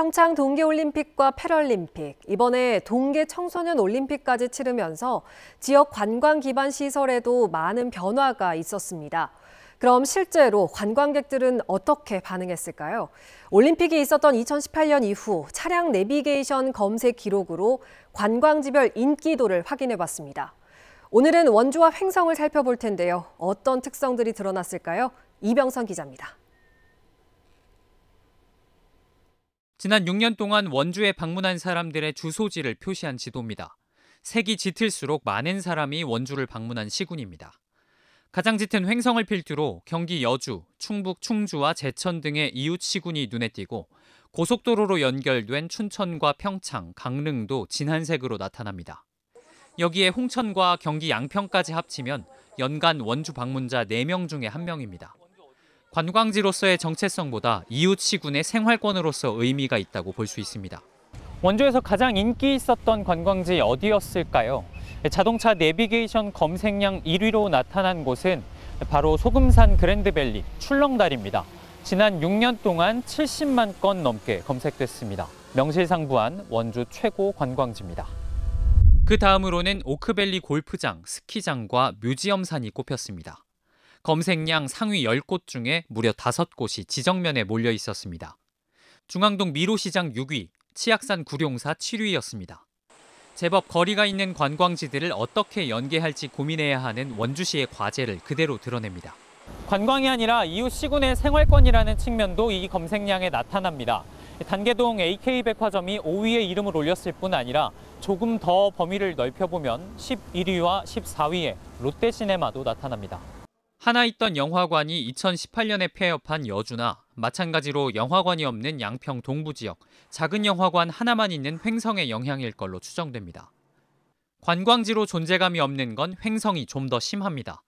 평창 동계올림픽과 패럴림픽, 이번에 동계 청소년 올림픽까지 치르면서 지역 관광 기반 시설에도 많은 변화가 있었습니다. 그럼 실제로 관광객들은 어떻게 반응했을까요? 올림픽이 있었던 2018년 이후 차량 내비게이션 검색 기록으로 관광지별 인기도를 확인해 봤습니다. 오늘은 원주와 횡성을 살펴볼 텐데요. 어떤 특성들이 드러났을까요? 이병선 기자입니다. 지난 6년 동안 원주에 방문한 사람들의 주소지를 표시한 지도입니다. 색이 짙을수록 많은 사람이 원주를 방문한 시군입니다. 가장 짙은 횡성을 필두로 경기 여주, 충북 충주와 제천 등의 이웃 시군이 눈에 띄고 고속도로로 연결된 춘천과 평창, 강릉도 진한색으로 나타납니다. 여기에 홍천과 경기 양평까지 합치면 연간 원주 방문자 4명 중에 1명입니다. 관광지로서의 정체성보다 이웃 시군의 생활권으로서 의미가 있다고 볼 수 있습니다. 원주에서 가장 인기 있었던 관광지 어디였을까요? 자동차 내비게이션 검색량 1위로 나타난 곳은 바로 소금산 그랜드밸리 출렁다리입니다. 지난 6년 동안 70만 건 넘게 검색됐습니다. 명실상부한 원주 최고 관광지입니다. 그 다음으로는 오크밸리 골프장, 스키장과 뮤지엄산이 꼽혔습니다. 검색량 상위 10곳 중에 무려 5곳이 지정면에 몰려 있었습니다. 중앙동 미로시장 6위, 치악산 구룡사 7위였습니다. 제법 거리가 있는 관광지들을 어떻게 연계할지 고민해야 하는 원주시의 과제를 그대로 드러냅니다. 관광이 아니라 이웃 시군의 생활권이라는 측면도 이 검색량에 나타납니다. 단계동 AK백화점이 5위에 이름을 올렸을 뿐 아니라 조금 더 범위를 넓혀보면 11위와 14위에 롯데시네마도 나타납니다. 하나 있던 영화관이 2018년에 폐업한 여주나 마찬가지로 영화관이 없는 양평 동부 지역 작은 영화관 하나만 있는 횡성의 영향일 걸로 추정됩니다. 관광지로 존재감이 없는 건 횡성이 좀 더 심합니다.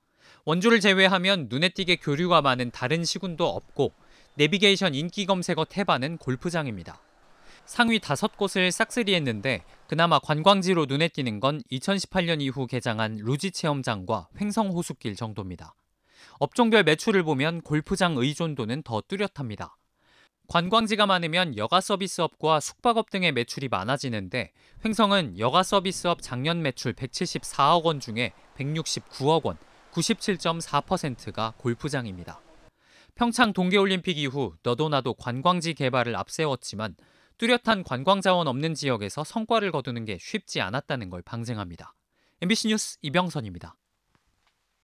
원주를 제외하면 눈에 띄게 교류가 많은 다른 시군도 없고 내비게이션 인기 검색어 태반은 골프장입니다. 상위 다섯 곳을 싹쓸이했는데 그나마 관광지로 눈에 띄는 건 2018년 이후 개장한 루지 체험장과 횡성호수길 정도입니다. 업종별 매출을 보면 골프장 의존도는 더 뚜렷합니다. 관광지가 많으면 여가 서비스업과 숙박업 등의 매출이 많아지는데 횡성은 여가 서비스업 작년 매출 174억 원 중에 169억 원, 97.4%가 골프장입니다. 평창 동계올림픽 이후 너도나도 관광지 개발을 앞세웠지만 뚜렷한 관광 자원 없는 지역에서 성과를 거두는 게 쉽지 않았다는 걸 방증합니다. MBC 뉴스 이병선입니다.